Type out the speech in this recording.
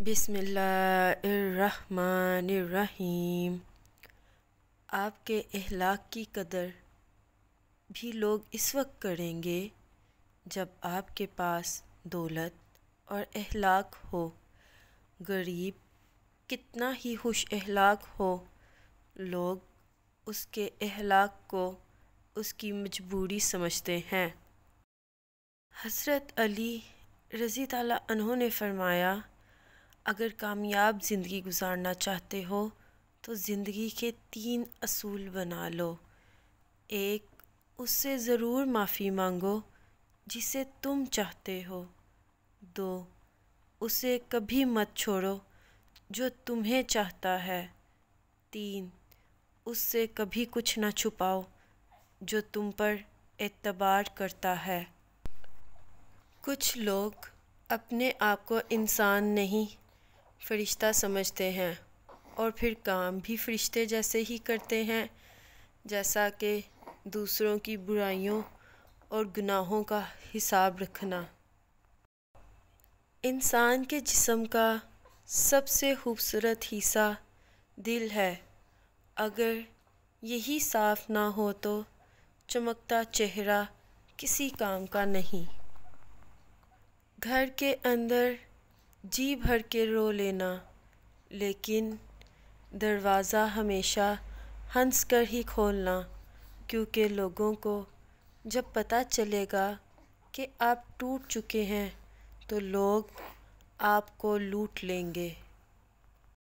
बिसमीम आपके अहलाक की कदर भी लोग इस वक्त करेंगे जब आपके पास दौलत और अहलाक हो गरीब कितना ही खुश अहलाक हो लोग उसके अहलाक को उसकी मजबूरी समझते हैं हज़रत अली रज़ी तला ने फरमाया अगर कामयाब ज़िंदगी गुजारना चाहते हो तो ज़िंदगी के तीन असूल बना लो एक उससे ज़रूर माफ़ी मांगो जिसे तुम चाहते हो दो उसे कभी मत छोड़ो जो तुम्हें चाहता है तीन उससे कभी कुछ ना छुपाओ जो तुम पर एतबार करता है कुछ लोग अपने आप को इंसान नहीं फ़रिश्ता समझते हैं और फिर काम भी फ़रिश्ते जैसे ही करते हैं जैसा कि दूसरों की बुराइयों और गुनाहों का हिसाब रखना इंसान के जिसम का सबसे खूबसूरत हिस्सा दिल है अगर यही साफ ना हो तो चमकता चेहरा किसी काम का नहीं घर के अंदर जी भर के रो लेना लेकिन दरवाज़ा हमेशा हंस कर ही खोलना क्योंकि लोगों को जब पता चलेगा कि आप टूट चुके हैं तो लोग आपको लूट लेंगे